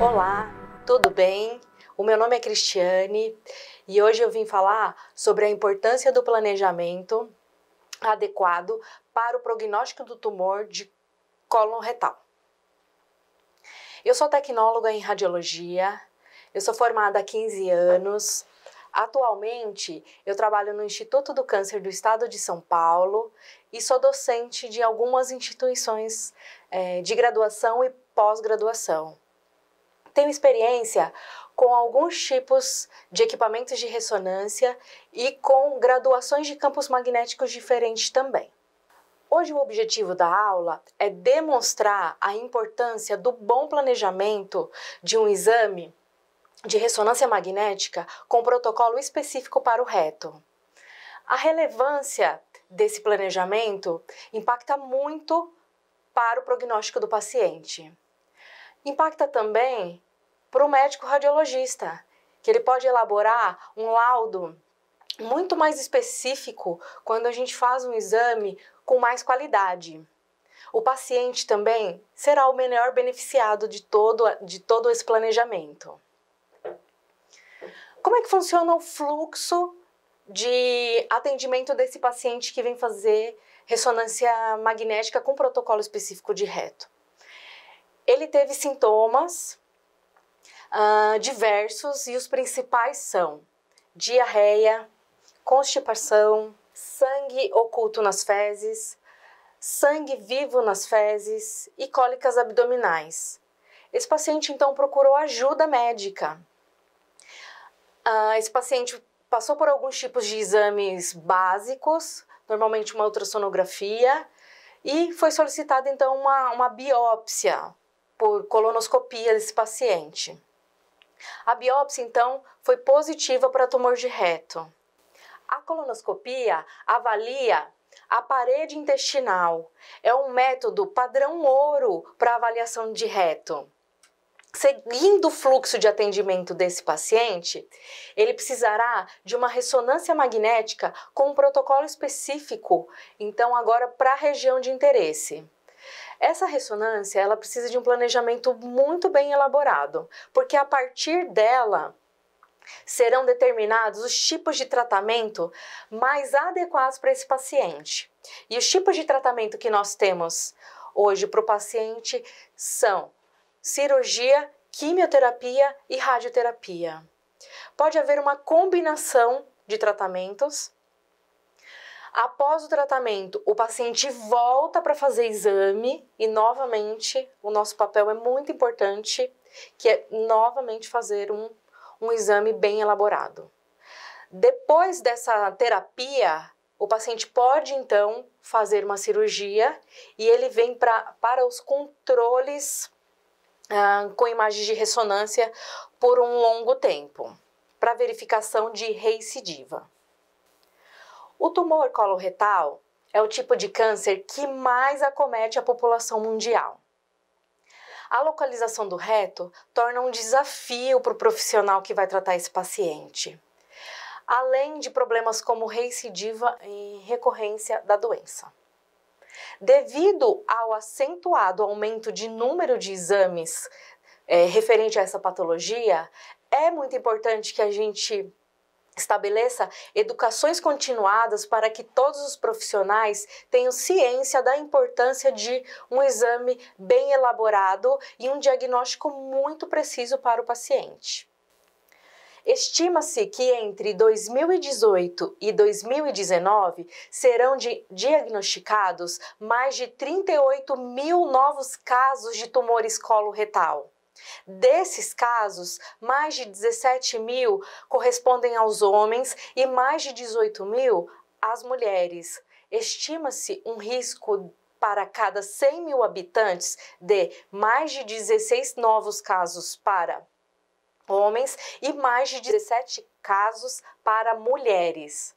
Olá, tudo bem? O meu nome é Cristiane e hoje eu vim falar sobre a importância do planejamento adequado para o prognóstico do tumor de colo retal. Eu sou tecnóloga em radiologia, eu sou formada há 15 anos. Atualmente, eu trabalho no Instituto do Câncer do Estado de São Paulo e sou docente de algumas instituições é, de graduação e pós-graduação tenho experiência com alguns tipos de equipamentos de ressonância e com graduações de campos magnéticos diferentes também. Hoje, o objetivo da aula é demonstrar a importância do bom planejamento de um exame de ressonância magnética com protocolo específico para o reto. A relevância desse planejamento impacta muito para o prognóstico do paciente. Impacta também para o médico radiologista, que ele pode elaborar um laudo muito mais específico quando a gente faz um exame com mais qualidade. O paciente também será o melhor beneficiado de todo, de todo esse planejamento. Como é que funciona o fluxo de atendimento desse paciente que vem fazer ressonância magnética com protocolo específico de reto? Ele teve sintomas uh, diversos e os principais são diarreia, constipação, sangue oculto nas fezes, sangue vivo nas fezes e cólicas abdominais. Esse paciente então procurou ajuda médica. Uh, esse paciente passou por alguns tipos de exames básicos, normalmente uma ultrassonografia, e foi solicitada então uma, uma biópsia por colonoscopia desse paciente. A biópsia, então, foi positiva para tumor de reto. A colonoscopia avalia a parede intestinal. É um método padrão ouro para avaliação de reto. Seguindo o fluxo de atendimento desse paciente, ele precisará de uma ressonância magnética com um protocolo específico, então agora para a região de interesse. Essa ressonância, ela precisa de um planejamento muito bem elaborado, porque a partir dela serão determinados os tipos de tratamento mais adequados para esse paciente. E os tipos de tratamento que nós temos hoje para o paciente são cirurgia, quimioterapia e radioterapia. Pode haver uma combinação de tratamentos Após o tratamento, o paciente volta para fazer exame e novamente o nosso papel é muito importante, que é novamente fazer um, um exame bem elaborado. Depois dessa terapia, o paciente pode então fazer uma cirurgia e ele vem pra, para os controles ah, com imagem de ressonância por um longo tempo, para verificação de recidiva. O tumor coloretal é o tipo de câncer que mais acomete a população mundial. A localização do reto torna um desafio para o profissional que vai tratar esse paciente, além de problemas como recidiva e recorrência da doença. Devido ao acentuado aumento de número de exames é, referente a essa patologia, é muito importante que a gente estabeleça educações continuadas para que todos os profissionais tenham ciência da importância de um exame bem elaborado e um diagnóstico muito preciso para o paciente. Estima-se que entre 2018 e 2019 serão diagnosticados mais de 38 mil novos casos de tumores coloretal. Desses casos, mais de 17 mil correspondem aos homens e mais de 18 mil às mulheres. Estima-se um risco para cada 100 mil habitantes de mais de 16 novos casos para homens e mais de 17 casos para mulheres.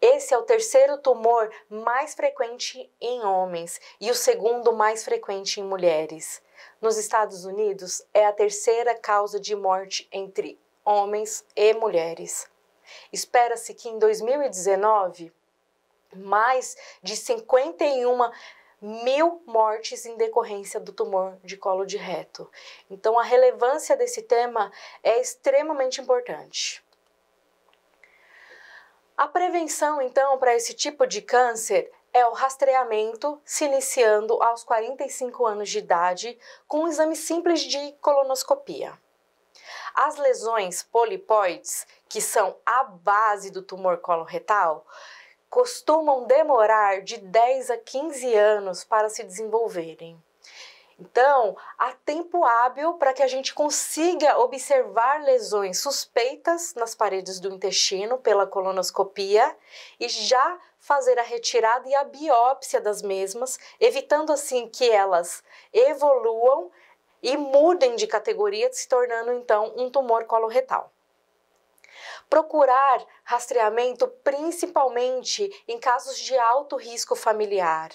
Esse é o terceiro tumor mais frequente em homens e o segundo mais frequente em mulheres nos Estados Unidos é a terceira causa de morte entre homens e mulheres. Espera-se que em 2019, mais de 51 mil mortes em decorrência do tumor de colo de reto. Então, a relevância desse tema é extremamente importante. A prevenção, então, para esse tipo de câncer é o rastreamento se iniciando aos 45 anos de idade com um exame simples de colonoscopia. As lesões polipoides, que são a base do tumor coloretal, costumam demorar de 10 a 15 anos para se desenvolverem. Então, há tempo hábil para que a gente consiga observar lesões suspeitas nas paredes do intestino pela colonoscopia e já fazer a retirada e a biópsia das mesmas, evitando assim que elas evoluam e mudem de categoria, se tornando então um tumor coloretal. Procurar rastreamento principalmente em casos de alto risco familiar,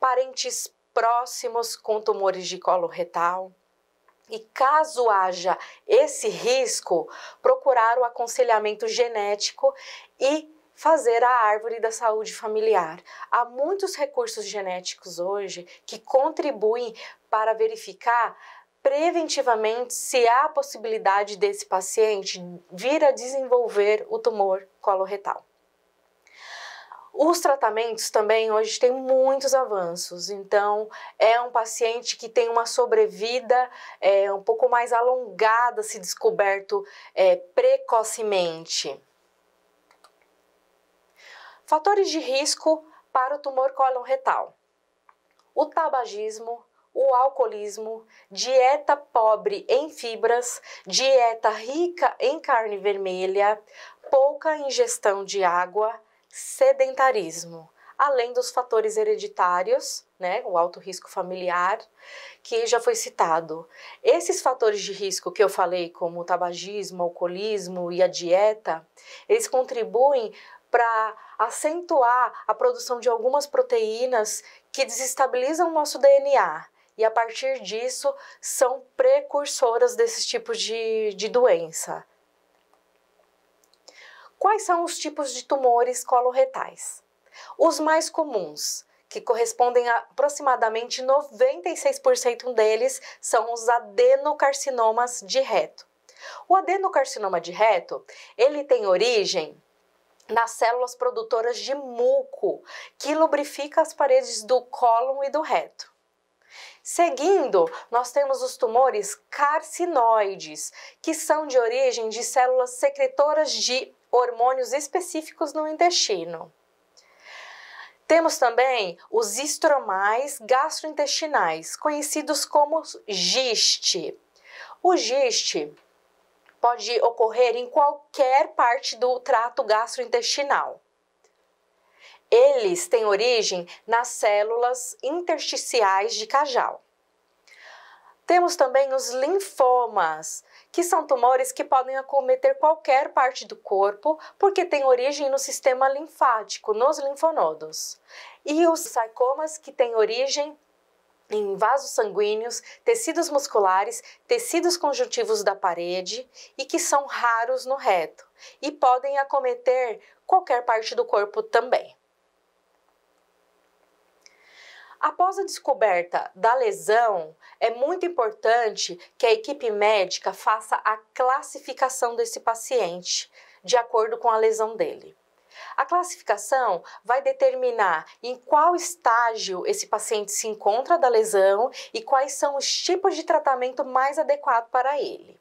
parentes próximos com tumores de colo retal. E caso haja esse risco, procurar o aconselhamento genético e fazer a árvore da saúde familiar. Há muitos recursos genéticos hoje que contribuem para verificar preventivamente se há a possibilidade desse paciente vir a desenvolver o tumor coloretal. Os tratamentos também hoje têm muitos avanços, então é um paciente que tem uma sobrevida é, um pouco mais alongada se descoberto é, precocemente. Fatores de risco para o tumor cólon retal o tabagismo, o alcoolismo, dieta pobre em fibras, dieta rica em carne vermelha, pouca ingestão de água, sedentarismo, além dos fatores hereditários, né, o alto risco familiar, que já foi citado. Esses fatores de risco que eu falei, como o tabagismo, o alcoolismo e a dieta, eles contribuem para acentuar a produção de algumas proteínas que desestabilizam o nosso DNA e a partir disso são precursoras desses tipos de, de doença. Quais são os tipos de tumores coloretais? Os mais comuns, que correspondem a aproximadamente 96% deles, são os adenocarcinomas de reto. O adenocarcinoma de reto, ele tem origem nas células produtoras de muco, que lubrifica as paredes do cólon e do reto. Seguindo, nós temos os tumores carcinoides, que são de origem de células secretoras de hormônios específicos no intestino. Temos também os estromais gastrointestinais, conhecidos como GIST. O GIST pode ocorrer em qualquer parte do trato gastrointestinal. Eles têm origem nas células intersticiais de cajal. Temos também os linfomas, que são tumores que podem acometer qualquer parte do corpo, porque têm origem no sistema linfático, nos linfonodos. E os sarcomas, que têm origem em vasos sanguíneos, tecidos musculares, tecidos conjuntivos da parede e que são raros no reto e podem acometer qualquer parte do corpo também. Após a descoberta da lesão, é muito importante que a equipe médica faça a classificação desse paciente de acordo com a lesão dele. A classificação vai determinar em qual estágio esse paciente se encontra da lesão e quais são os tipos de tratamento mais adequado para ele.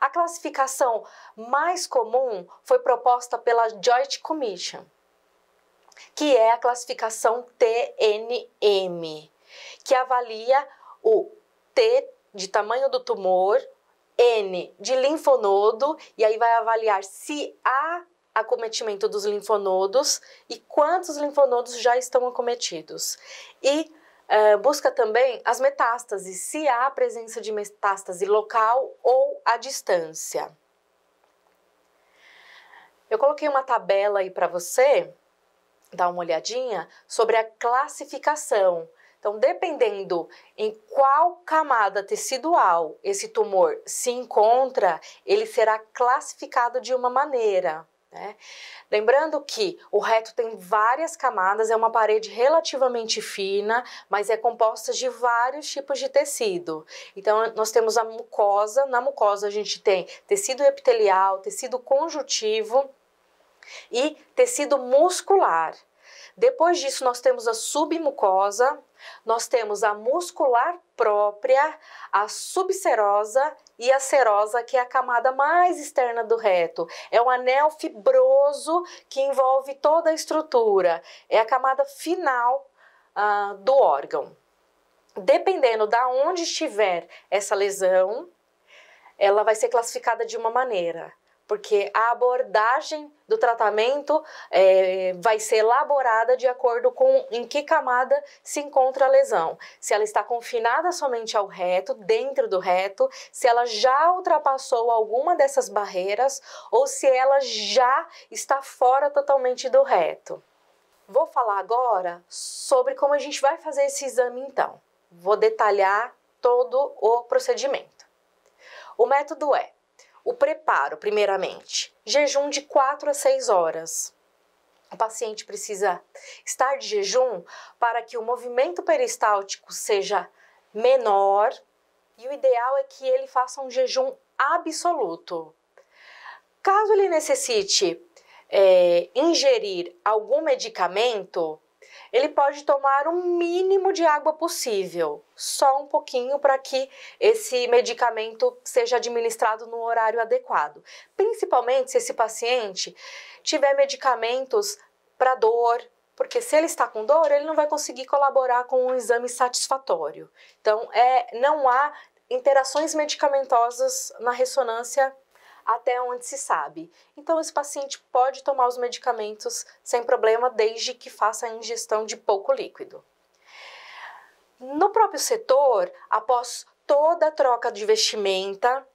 A classificação mais comum foi proposta pela Joint Commission, que é a classificação TNM, que avalia o T de tamanho do tumor, N de linfonodo, e aí vai avaliar se há acometimento dos linfonodos e quantos linfonodos já estão acometidos. E Uh, busca também as metástases, se há presença de metástase local ou à distância. Eu coloquei uma tabela aí para você dar uma olhadinha sobre a classificação. Então, dependendo em qual camada tecidual esse tumor se encontra, ele será classificado de uma maneira. Né? Lembrando que o reto tem várias camadas, é uma parede relativamente fina, mas é composta de vários tipos de tecido. Então, nós temos a mucosa, na mucosa a gente tem tecido epitelial, tecido conjuntivo e tecido muscular. Depois disso, nós temos a submucosa, nós temos a muscular própria, a subserosa e a serosa, que é a camada mais externa do reto. É um anel fibroso que envolve toda a estrutura, é a camada final ah, do órgão. Dependendo da onde estiver essa lesão, ela vai ser classificada de uma maneira porque a abordagem do tratamento é, vai ser elaborada de acordo com em que camada se encontra a lesão. Se ela está confinada somente ao reto, dentro do reto, se ela já ultrapassou alguma dessas barreiras ou se ela já está fora totalmente do reto. Vou falar agora sobre como a gente vai fazer esse exame então. Vou detalhar todo o procedimento. O método é o preparo, primeiramente, jejum de 4 a 6 horas. O paciente precisa estar de jejum para que o movimento peristáltico seja menor e o ideal é que ele faça um jejum absoluto. Caso ele necessite é, ingerir algum medicamento, ele pode tomar o mínimo de água possível, só um pouquinho para que esse medicamento seja administrado no horário adequado. Principalmente se esse paciente tiver medicamentos para dor, porque se ele está com dor, ele não vai conseguir colaborar com um exame satisfatório. Então, é, não há interações medicamentosas na ressonância até onde se sabe. Então, esse paciente pode tomar os medicamentos sem problema, desde que faça a ingestão de pouco líquido. No próprio setor, após toda a troca de vestimenta,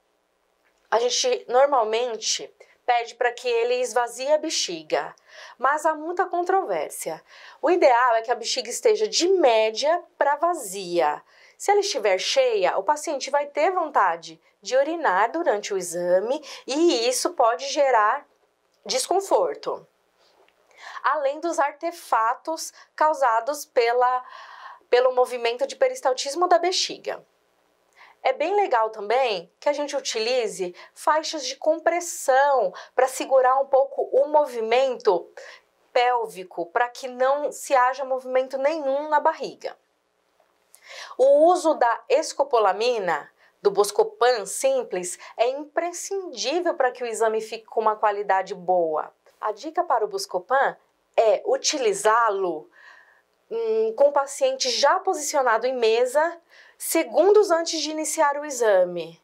a gente normalmente pede para que ele esvazie a bexiga, mas há muita controvérsia. O ideal é que a bexiga esteja de média para vazia. Se ela estiver cheia, o paciente vai ter vontade de urinar durante o exame e isso pode gerar desconforto. Além dos artefatos causados pela, pelo movimento de peristaltismo da bexiga. É bem legal também que a gente utilize faixas de compressão para segurar um pouco o movimento pélvico, para que não se haja movimento nenhum na barriga. O uso da escopolamina do buscopan simples é imprescindível para que o exame fique com uma qualidade boa. A dica para o Buscopan é utilizá-lo hum, com o paciente já posicionado em mesa, segundos antes de iniciar o exame.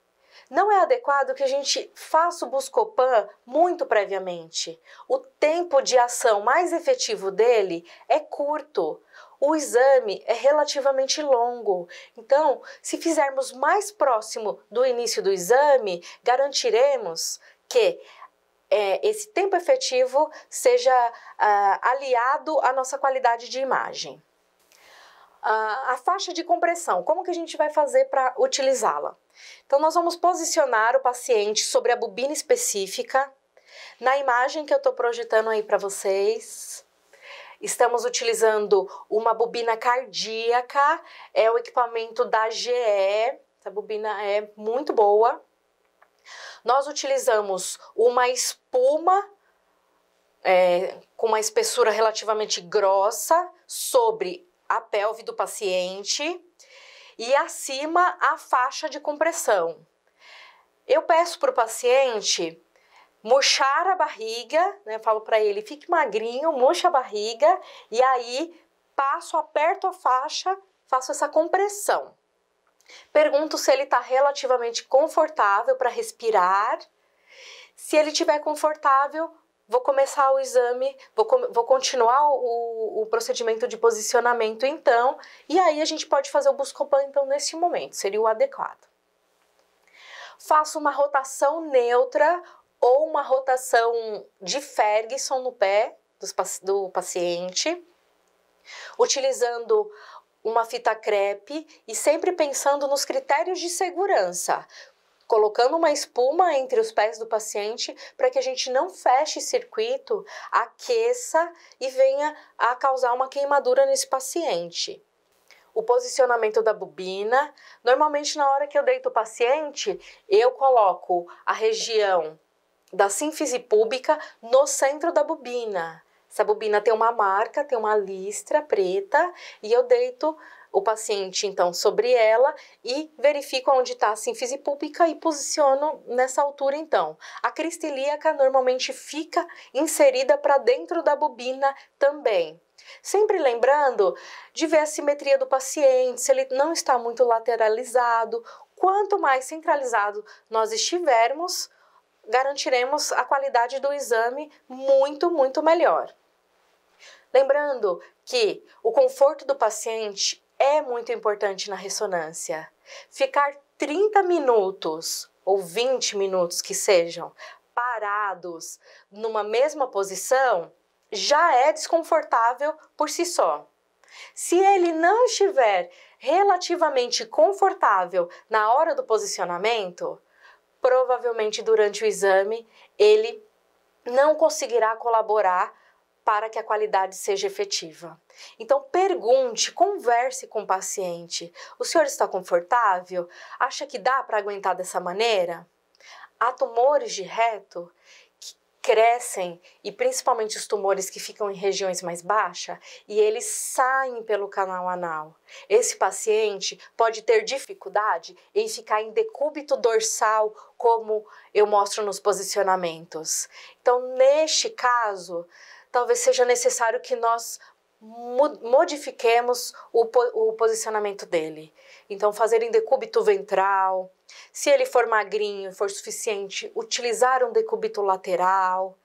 Não é adequado que a gente faça o Buscopan muito previamente. O tempo de ação mais efetivo dele é curto, o exame é relativamente longo. Então, se fizermos mais próximo do início do exame, garantiremos que é, esse tempo efetivo seja ah, aliado à nossa qualidade de imagem. Ah, a faixa de compressão, como que a gente vai fazer para utilizá-la? Então, nós vamos posicionar o paciente sobre a bobina específica na imagem que eu estou projetando aí para vocês. Estamos utilizando uma bobina cardíaca, é o equipamento da GE. Essa bobina é muito boa. Nós utilizamos uma espuma é, com uma espessura relativamente grossa sobre a pelve do paciente e acima a faixa de compressão. Eu peço para o paciente murchar a barriga, né? Eu falo para ele, fique magrinho, murcha a barriga e aí passo, aperto a faixa, faço essa compressão. Pergunto se ele está relativamente confortável para respirar. Se ele estiver confortável, vou começar o exame, vou, vou continuar o, o, procedimento de posicionamento então, e aí a gente pode fazer o buscopan então nesse momento, seria o adequado. Faço uma rotação neutra ou uma rotação de Ferguson no pé do paciente, utilizando uma fita crepe e sempre pensando nos critérios de segurança, colocando uma espuma entre os pés do paciente para que a gente não feche circuito, aqueça e venha a causar uma queimadura nesse paciente. O posicionamento da bobina, normalmente na hora que eu deito o paciente, eu coloco a região da sínfise púbica no centro da bobina. Essa bobina tem uma marca, tem uma listra preta e eu deito o paciente então sobre ela e verifico onde está a sínfise pública e posiciono nessa altura então. A crista ilíaca normalmente fica inserida para dentro da bobina também. Sempre lembrando de ver a simetria do paciente, se ele não está muito lateralizado. Quanto mais centralizado nós estivermos, garantiremos a qualidade do exame muito, muito melhor. Lembrando que o conforto do paciente é muito importante na ressonância. Ficar 30 minutos ou 20 minutos que sejam parados numa mesma posição já é desconfortável por si só. Se ele não estiver relativamente confortável na hora do posicionamento, provavelmente durante o exame ele não conseguirá colaborar para que a qualidade seja efetiva. Então, pergunte, converse com o paciente. O senhor está confortável? Acha que dá para aguentar dessa maneira? Há tumores de reto crescem e principalmente os tumores que ficam em regiões mais baixas e eles saem pelo canal anal. Esse paciente pode ter dificuldade em ficar em decúbito dorsal, como eu mostro nos posicionamentos. Então, neste caso, talvez seja necessário que nós modifiquemos o, po o posicionamento dele. Então, fazer em decúbito ventral. Se ele for magrinho e for suficiente, utilizar um decúbito lateral.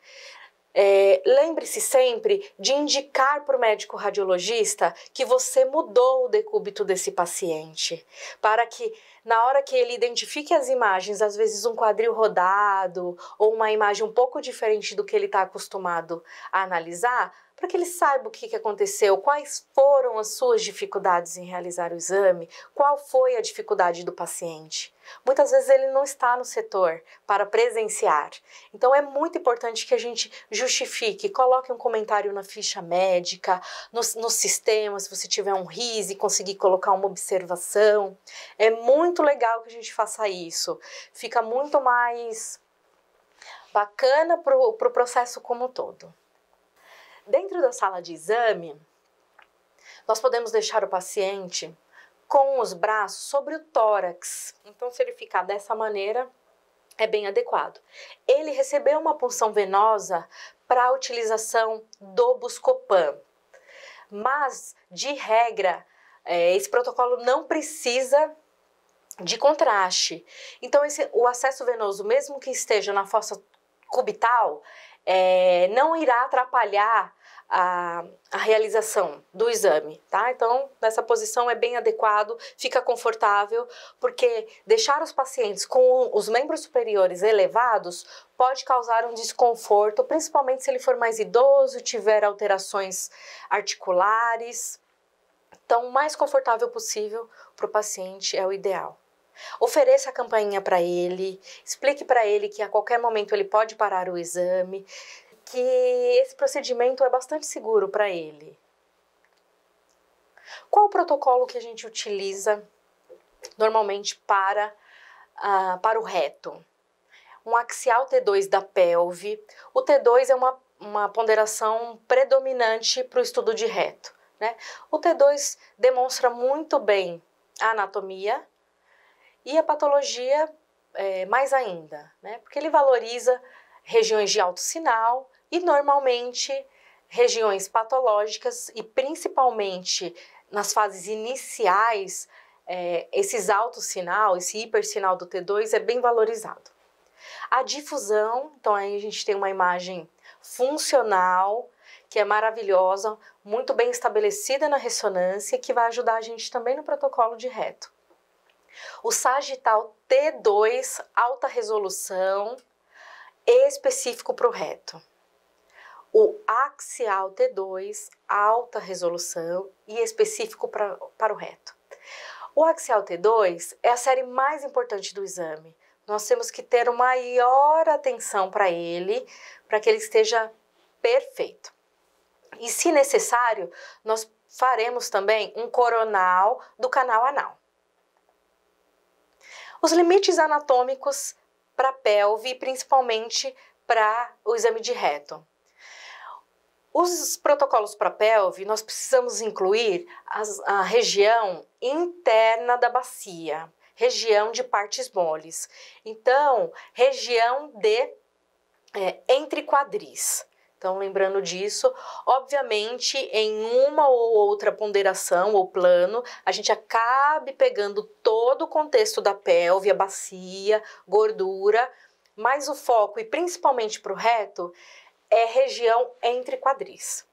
É, Lembre-se sempre de indicar para o médico radiologista que você mudou o decúbito desse paciente, para que na hora que ele identifique as imagens, às vezes um quadril rodado ou uma imagem um pouco diferente do que ele está acostumado a analisar, para que ele saiba o que aconteceu, quais foram as suas dificuldades em realizar o exame, qual foi a dificuldade do paciente. Muitas vezes ele não está no setor para presenciar. Então é muito importante que a gente justifique, coloque um comentário na ficha médica, no, no sistema, se você tiver um RIS e conseguir colocar uma observação. É muito legal que a gente faça isso. Fica muito mais bacana para o pro processo como um todo. Dentro da sala de exame, nós podemos deixar o paciente com os braços sobre o tórax. Então, se ele ficar dessa maneira, é bem adequado. Ele recebeu uma punção venosa para a utilização do Buscopan, mas de regra, é, esse protocolo não precisa de contraste. Então, esse, o acesso venoso, mesmo que esteja na fossa cubital, é, não irá atrapalhar a, a, realização do exame, tá? Então, nessa posição é bem adequado, fica confortável, porque deixar os pacientes com os membros superiores elevados pode causar um desconforto, principalmente se ele for mais idoso, tiver alterações articulares. Então, o mais confortável possível para o paciente é o ideal. Ofereça a campainha para ele, explique para ele que a qualquer momento ele pode parar o exame, que esse procedimento é bastante seguro para ele. Qual o protocolo que a gente utiliza normalmente para, uh, para o reto? Um axial T2 da pelve. O T2 é uma, uma ponderação predominante para o estudo de reto. Né? O T2 demonstra muito bem a anatomia, e a patologia é, mais ainda, né? porque ele valoriza regiões de alto sinal e normalmente regiões patológicas e principalmente nas fases iniciais, é, esses altos sinal, esse hipersinal do T2 é bem valorizado. A difusão, então aí a gente tem uma imagem funcional, que é maravilhosa, muito bem estabelecida na ressonância, que vai ajudar a gente também no protocolo de reto o sagital T2 alta resolução específico para o reto. O axial T2 alta resolução e específico pra, para o reto. O axial T2 é a série mais importante do exame. Nós temos que ter uma maior atenção para ele, para que ele esteja perfeito. E se necessário, nós faremos também um coronal do canal anal os limites anatômicos para a pelve, principalmente para o exame de reto. Os protocolos para a pelve, nós precisamos incluir as, a região interna da bacia, região de partes moles. Então, região de é, entre quadris. Então, lembrando disso, obviamente, em uma ou outra ponderação ou plano, a gente acabe pegando todo o contexto da pelve, a bacia, gordura, mas o foco, e principalmente para o reto, é região entre quadris.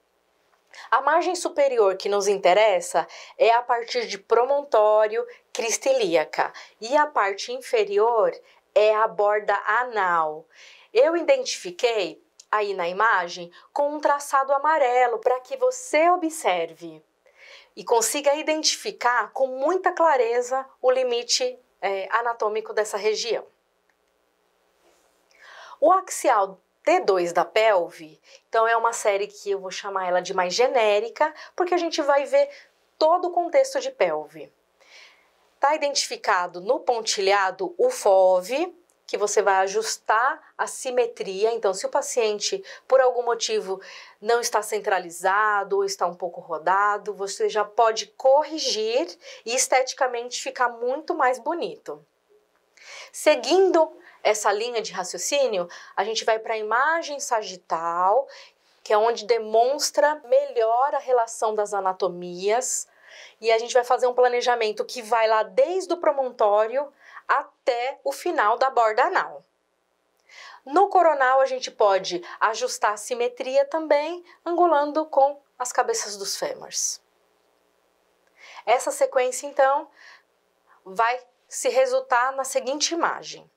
A margem superior que nos interessa é a partir de promontório cristilíaca e a parte inferior é a borda anal. Eu identifiquei aí na imagem com um traçado amarelo para que você observe e consiga identificar com muita clareza o limite é, anatômico dessa região. O axial T2 da pelve, então é uma série que eu vou chamar ela de mais genérica, porque a gente vai ver todo o contexto de pelve. Está identificado no pontilhado o FOV, que você vai ajustar a simetria. Então, se o paciente, por algum motivo, não está centralizado ou está um pouco rodado, você já pode corrigir e esteticamente ficar muito mais bonito. Seguindo essa linha de raciocínio, a gente vai para a imagem sagital, que é onde demonstra melhor a relação das anatomias. E a gente vai fazer um planejamento que vai lá desde o promontório até o final da borda anal. No coronal, a gente pode ajustar a simetria também, angulando com as cabeças dos fêmurs. Essa sequência, então, vai se resultar na seguinte imagem,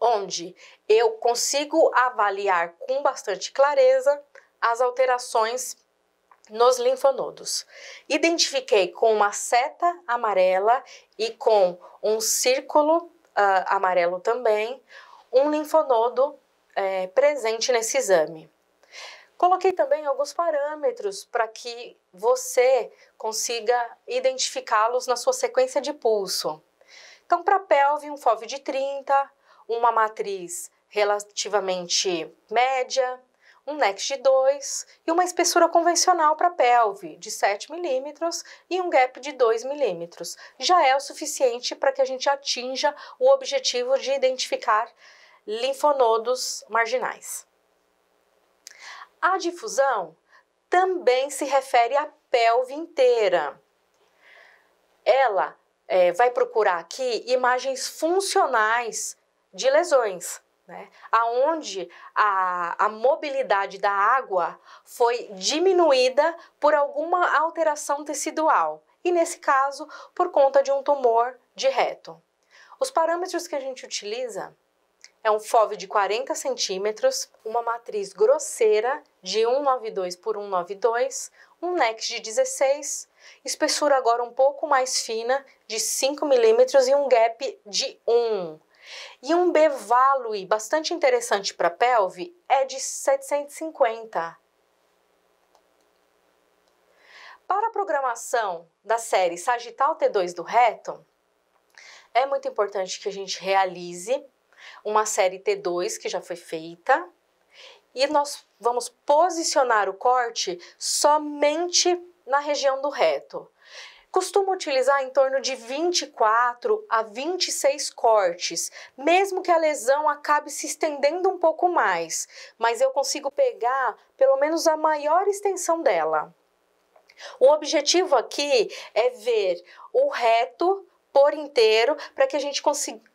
onde eu consigo avaliar com bastante clareza as alterações nos linfonodos. Identifiquei com uma seta amarela e com um círculo uh, amarelo também, um linfonodo é, presente nesse exame. Coloquei também alguns parâmetros para que você consiga identificá-los na sua sequência de pulso. Então, para pelve, um FOV de 30, uma matriz relativamente média, um neck de 2 e uma espessura convencional para pelve de 7 milímetros e um gap de 2 milímetros. Já é o suficiente para que a gente atinja o objetivo de identificar linfonodos marginais. A difusão também se refere à pelve inteira. Ela é, vai procurar aqui imagens funcionais de lesões, né? aonde a, a mobilidade da água foi diminuída por alguma alteração tecidual, e nesse caso, por conta de um tumor de reto. Os parâmetros que a gente utiliza é um FOV de 40 centímetros, uma matriz grosseira de 192 por 192, um nex de 16, espessura agora um pouco mais fina de 5 milímetros e um gap de 1. E um bevalue bastante interessante para pelve é de 750. Para a programação da série Sagital T2 do reto, é muito importante que a gente realize uma série T2 que já foi feita e nós vamos posicionar o corte somente na região do reto. Costumo utilizar em torno de 24 a 26 cortes, mesmo que a lesão acabe se estendendo um pouco mais, mas eu consigo pegar pelo menos a maior extensão dela. O objetivo aqui é ver o reto por inteiro para que a gente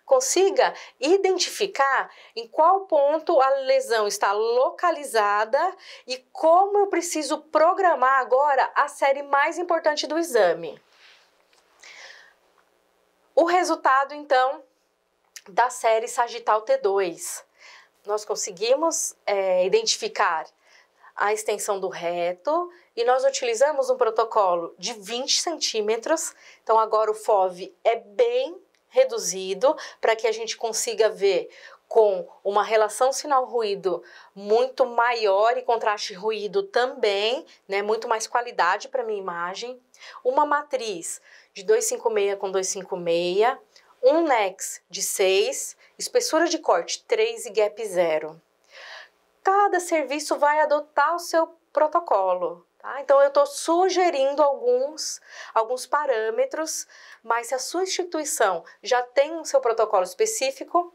consiga identificar em qual ponto a lesão está localizada e como eu preciso programar agora a série mais importante do exame. O resultado, então, da série Sagital T2. Nós conseguimos é, identificar a extensão do reto e nós utilizamos um protocolo de 20 centímetros. Então, agora o FOV é bem reduzido para que a gente consiga ver com uma relação sinal-ruído muito maior e contraste ruído também, né, muito mais qualidade para minha imagem. Uma matriz de 2,56 com 2,56, um nex de 6, espessura de corte 3 e gap 0. Cada serviço vai adotar o seu protocolo. Tá? Então, eu estou sugerindo alguns, alguns parâmetros, mas se a sua instituição já tem o seu protocolo específico,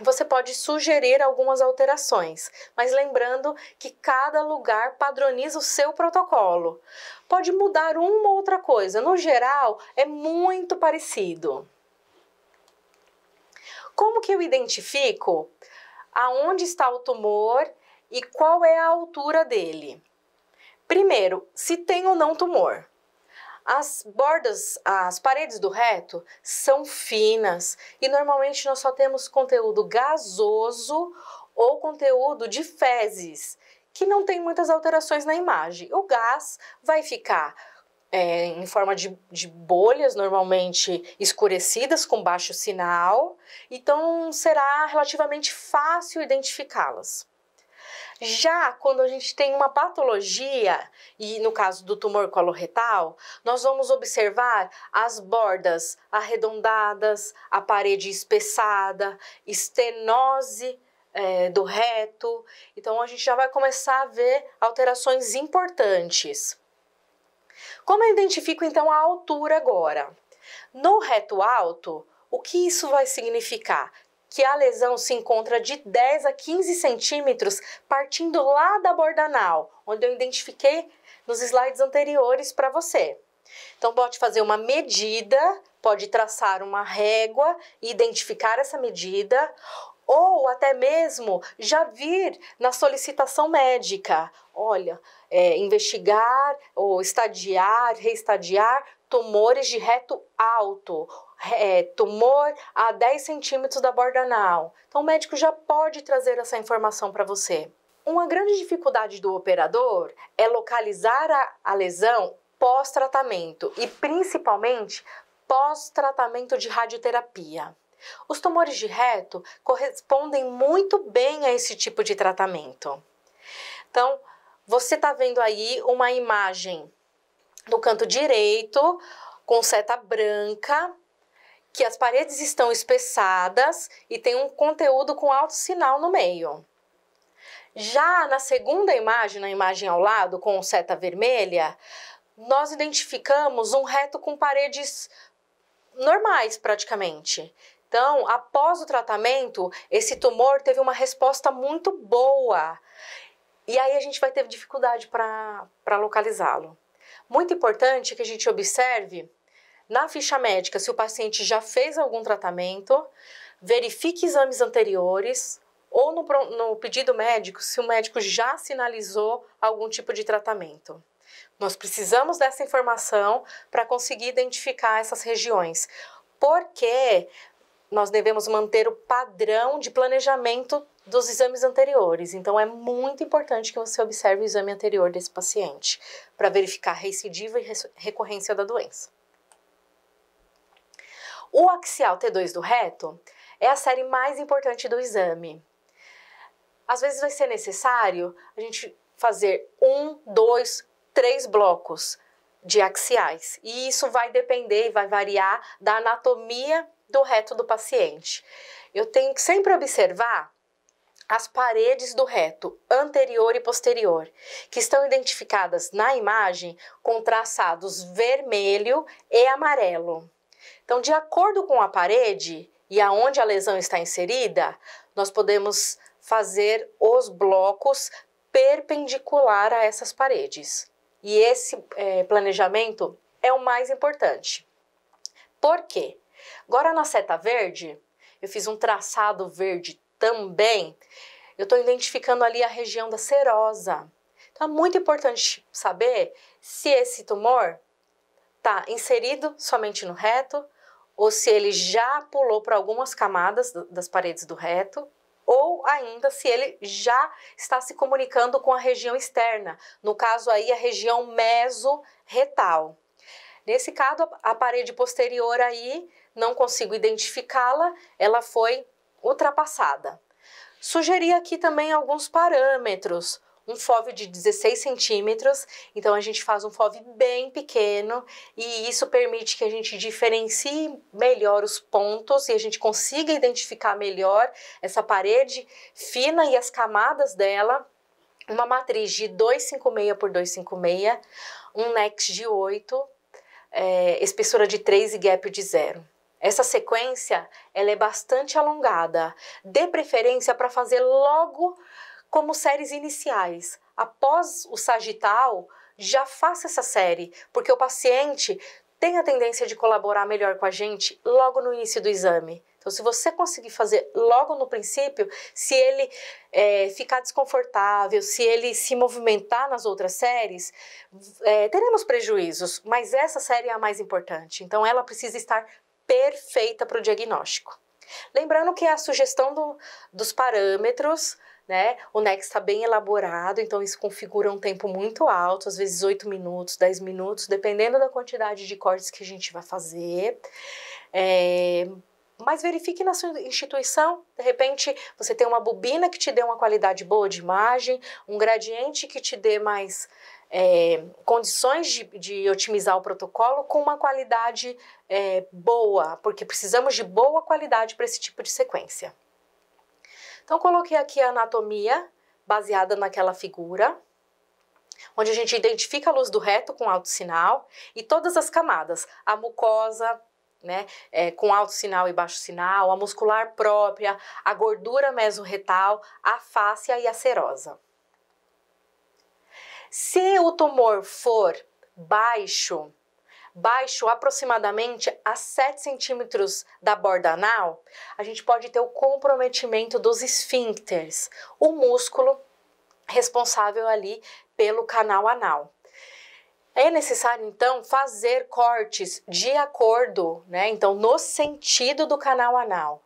você pode sugerir algumas alterações, mas lembrando que cada lugar padroniza o seu protocolo. Pode mudar uma ou outra coisa, no geral é muito parecido. Como que eu identifico aonde está o tumor e qual é a altura dele? Primeiro, se tem ou não tumor. As bordas, as paredes do reto são finas e normalmente nós só temos conteúdo gasoso ou conteúdo de fezes, que não tem muitas alterações na imagem. O gás vai ficar é, em forma de, de, bolhas, normalmente escurecidas, com baixo sinal, então será relativamente fácil identificá-las. Já quando a gente tem uma patologia, e no caso do tumor coloretal, nós vamos observar as bordas arredondadas, a parede espessada, estenose é, do reto. Então a gente já vai começar a ver alterações importantes. Como eu identifico então a altura agora? No reto alto, o que isso vai significar? que a lesão se encontra de 10 a 15 centímetros, partindo lá da borda anal, onde eu identifiquei nos slides anteriores para você. Então, pode fazer uma medida, pode traçar uma régua e identificar essa medida, ou até mesmo já vir na solicitação médica. Olha, é, investigar ou estadiar, reestadiar tumores de reto alto é, tumor a 10 centímetros da borda anal. Então, o médico já pode trazer essa informação para você. Uma grande dificuldade do operador é localizar a, a lesão pós-tratamento e principalmente pós-tratamento de radioterapia. Os tumores de reto correspondem muito bem a esse tipo de tratamento. Então, você está vendo aí uma imagem do canto direito com seta branca que as paredes estão espessadas e tem um conteúdo com alto sinal no meio. Já na segunda imagem, na imagem ao lado, com seta vermelha, nós identificamos um reto com paredes normais praticamente. Então, após o tratamento, esse tumor teve uma resposta muito boa. E aí a gente vai ter dificuldade para localizá-lo. Muito importante é que a gente observe na ficha médica se o paciente já fez algum tratamento, verifique exames anteriores ou no, no pedido médico se o médico já sinalizou algum tipo de tratamento. Nós precisamos dessa informação para conseguir identificar essas regiões, porque nós devemos manter o padrão de planejamento dos exames anteriores. Então, é muito importante que você observe o exame anterior desse paciente para verificar recidiva e recorrência da doença. O axial T2 do reto é a série mais importante do exame. Às vezes vai ser necessário a gente fazer um, dois, três blocos de axiais. E isso vai depender e vai variar da anatomia do reto do paciente. Eu tenho que sempre observar as paredes do reto anterior e posterior, que estão identificadas na imagem com traçados vermelho e amarelo. Então, de acordo com a parede e aonde a lesão está inserida, nós podemos fazer os blocos perpendicular a essas paredes. E esse é, planejamento é o mais importante. Por quê? Agora na seta verde, eu fiz um traçado verde também. Eu estou identificando ali a região da serosa. Então é muito importante saber se esse tumor está inserido somente no reto, ou se ele já pulou para algumas camadas das paredes do reto, ou ainda se ele já está se comunicando com a região externa, no caso aí a região mesorretal. Nesse caso, a parede posterior aí, não consigo identificá-la, ela foi ultrapassada. Sugeri aqui também alguns parâmetros um fove de 16 centímetros, então a gente faz um fove bem pequeno e isso permite que a gente diferencie melhor os pontos e a gente consiga identificar melhor essa parede fina e as camadas dela. Uma matriz de 256 por 256, um next de 8, é, espessura de 3 e gap de 0. Essa sequência ela é bastante alongada, de preferência para fazer logo como séries iniciais. Após o sagital, já faça essa série, porque o paciente tem a tendência de colaborar melhor com a gente logo no início do exame. Então, se você conseguir fazer logo no princípio, se ele é, ficar desconfortável, se ele se movimentar nas outras séries, é, teremos prejuízos, mas essa série é a mais importante. Então, ela precisa estar perfeita para o diagnóstico. Lembrando que é a sugestão do, dos parâmetros né? O neXt está bem elaborado, então isso configura um tempo muito alto, às vezes 8 minutos, 10 minutos, dependendo da quantidade de cortes que a gente vai fazer. É, mas verifique na sua instituição. De repente, você tem uma bobina que te dê uma qualidade boa de imagem, um gradiente que te dê mais é, condições de, de, otimizar o protocolo com uma qualidade é, boa, porque precisamos de boa qualidade para esse tipo de sequência. Então, coloquei aqui a anatomia, baseada naquela figura, onde a gente identifica a luz do reto com alto sinal e todas as camadas, a mucosa, né, é, com alto sinal e baixo sinal, a muscular própria, a gordura mesorretal, a fáscia e a serosa. Se o tumor for baixo, baixo aproximadamente a 7 centímetros da borda anal, a gente pode ter o comprometimento dos esfíncteres, o músculo responsável ali pelo canal anal. É necessário então fazer cortes de acordo, né? Então, no sentido do canal anal.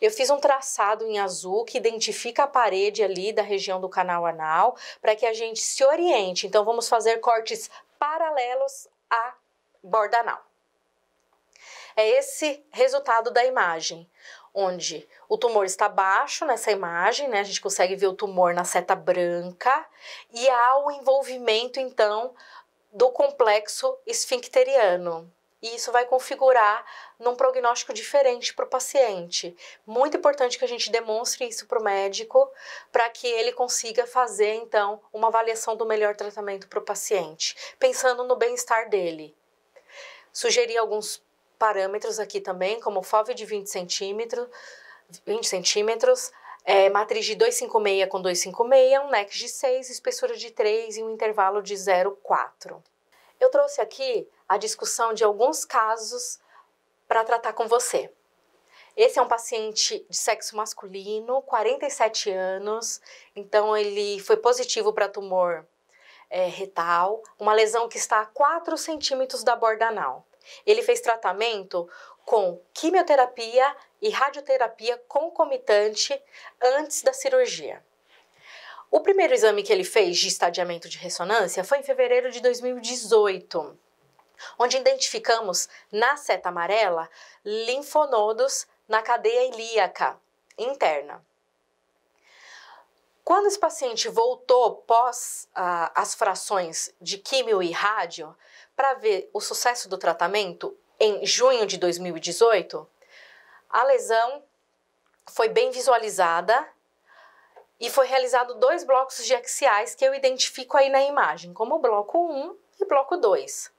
Eu fiz um traçado em azul que identifica a parede ali da região do canal anal para que a gente se oriente. Então, vamos fazer cortes paralelos à bordanal. É esse resultado da imagem, onde o tumor está baixo nessa imagem, né? A gente consegue ver o tumor na seta branca e há o envolvimento então do complexo esfincteriano. E isso vai configurar num prognóstico diferente para o paciente. Muito importante que a gente demonstre isso para o médico, para que ele consiga fazer então uma avaliação do melhor tratamento para o paciente, pensando no bem-estar dele. Sugeri alguns parâmetros aqui também, como FOV de 20 centímetros, 20 centímetros, é, matriz de 256 com 256, um neck de 6, espessura de 3 e um intervalo de 0,4. Eu trouxe aqui a discussão de alguns casos para tratar com você. Esse é um paciente de sexo masculino, 47 anos, então ele foi positivo para tumor é, retal, uma lesão que está a 4 centímetros da borda anal. Ele fez tratamento com quimioterapia e radioterapia concomitante antes da cirurgia. O primeiro exame que ele fez de estadiamento de ressonância foi em fevereiro de 2018, onde identificamos na seta amarela linfonodos na cadeia ilíaca interna. Quando esse paciente voltou pós ah, as frações de químio e rádio para ver o sucesso do tratamento em junho de 2018, a lesão foi bem visualizada e foi realizado dois blocos de axiais que eu identifico aí na imagem, como bloco 1 e bloco 2.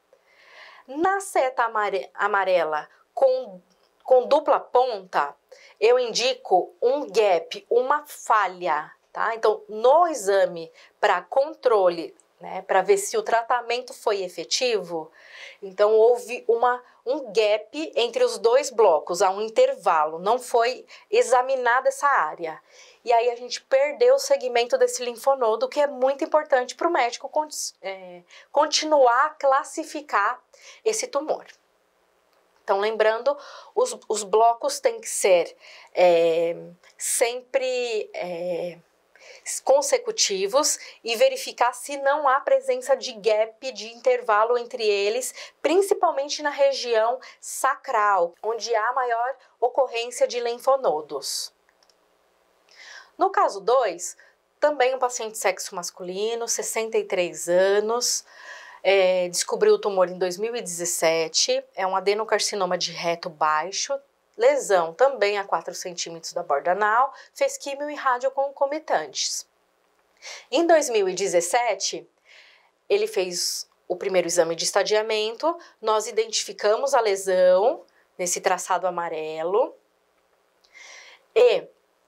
Na seta amarela com, com dupla ponta, eu indico um gap, uma falha Tá? Então, no exame para controle, né, para ver se o tratamento foi efetivo, então houve uma, um gap entre os dois blocos, há um intervalo, não foi examinada essa área. E aí a gente perdeu o segmento desse linfonodo, que é muito importante para o médico é, continuar a classificar esse tumor. Então, lembrando, os, os blocos têm que ser é, sempre. É, consecutivos e verificar se não há presença de gap, de intervalo entre eles, principalmente na região sacral, onde há maior ocorrência de linfonodos. No caso 2, também um paciente sexo masculino, 63 anos, é, descobriu o tumor em 2017, é um adenocarcinoma de reto baixo, lesão também a 4 centímetros da borda anal, fez químio e rádio concomitantes. Em 2017, ele fez o primeiro exame de estadiamento, nós identificamos a lesão nesse traçado amarelo e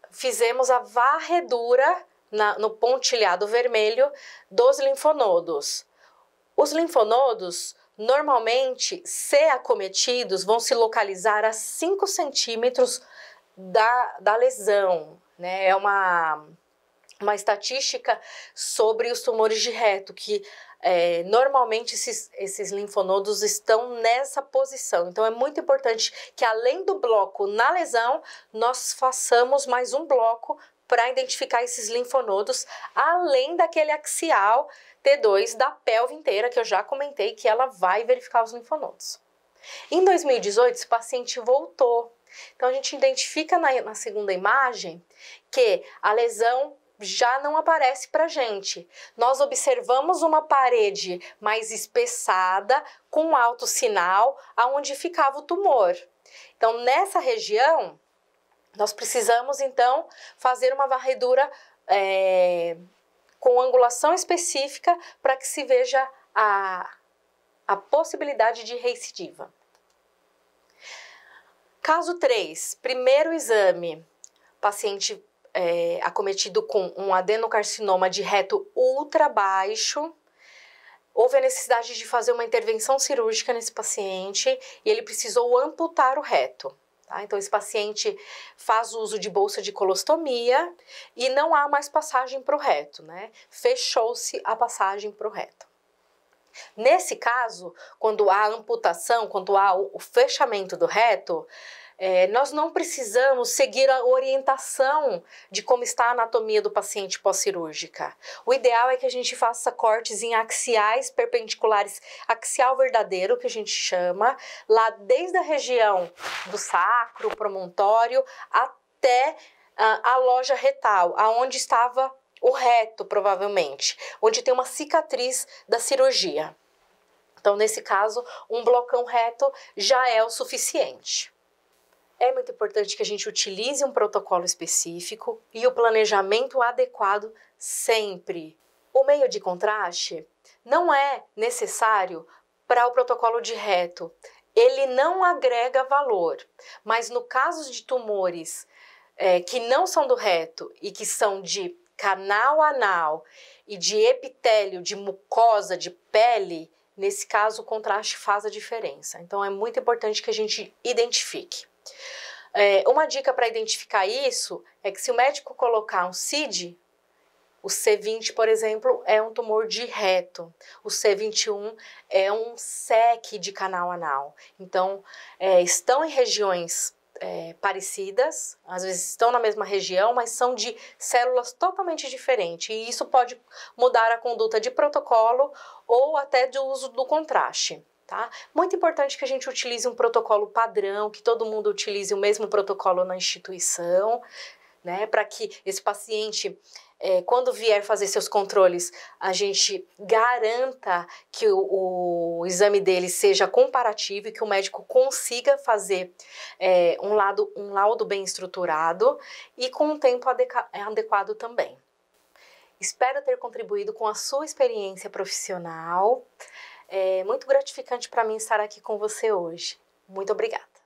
fizemos a varredura na, no pontilhado vermelho dos linfonodos. Os linfonodos Normalmente, se acometidos, vão se localizar a 5 centímetros da, da lesão. Né? É uma, uma estatística sobre os tumores de reto, que é, normalmente esses, esses linfonodos estão nessa posição. Então é muito importante que além do bloco na lesão, nós façamos mais um bloco para identificar esses linfonodos, além daquele axial T2 da pelve inteira, que eu já comentei que ela vai verificar os linfonodos. Em 2018, esse paciente voltou. Então, a gente identifica na, na segunda imagem que a lesão já não aparece para gente. Nós observamos uma parede mais espessada, com alto sinal, aonde ficava o tumor. Então, nessa região, nós precisamos, então, fazer uma varredura é, com angulação específica para que se veja a, a possibilidade de recidiva. Caso 3, primeiro exame, paciente é, acometido com um adenocarcinoma de reto ultra baixo, houve a necessidade de fazer uma intervenção cirúrgica nesse paciente e ele precisou amputar o reto. Tá? Então, esse paciente faz uso de bolsa de colostomia e não há mais passagem para o reto, né? Fechou-se a passagem para o reto. Nesse caso, quando há amputação, quando há o fechamento do reto, é, nós não precisamos seguir a orientação de como está a anatomia do paciente pós-cirúrgica. O ideal é que a gente faça cortes em axiais perpendiculares, axial verdadeiro, que a gente chama, lá desde a região do sacro, promontório, até ah, a loja retal, aonde estava o reto, provavelmente, onde tem uma cicatriz da cirurgia. Então, nesse caso, um blocão reto já é o suficiente. É muito importante que a gente utilize um protocolo específico e o planejamento adequado sempre. O meio de contraste não é necessário para o protocolo de reto. Ele não agrega valor, mas no caso de tumores é, que não são do reto e que são de canal anal e de epitélio de mucosa de pele, nesse caso o contraste faz a diferença. Então é muito importante que a gente identifique. É, uma dica para identificar isso é que se o médico colocar um CID, o C20, por exemplo, é um tumor de reto. O C21 é um SEC de canal anal. Então, é, estão em regiões é, parecidas, às vezes estão na mesma região, mas são de células totalmente diferentes. E isso pode mudar a conduta de protocolo ou até do uso do contraste. Tá? Muito importante que a gente utilize um protocolo padrão, que todo mundo utilize o mesmo protocolo na instituição, né? Para que esse paciente, é, quando vier fazer seus controles, a gente garanta que o, o, exame dele seja comparativo e que o médico consiga fazer é, um, lado, um laudo bem estruturado e com um tempo é, adequado também. Espero ter contribuído com a sua experiência profissional. É muito gratificante para mim estar aqui com você hoje. Muito obrigada.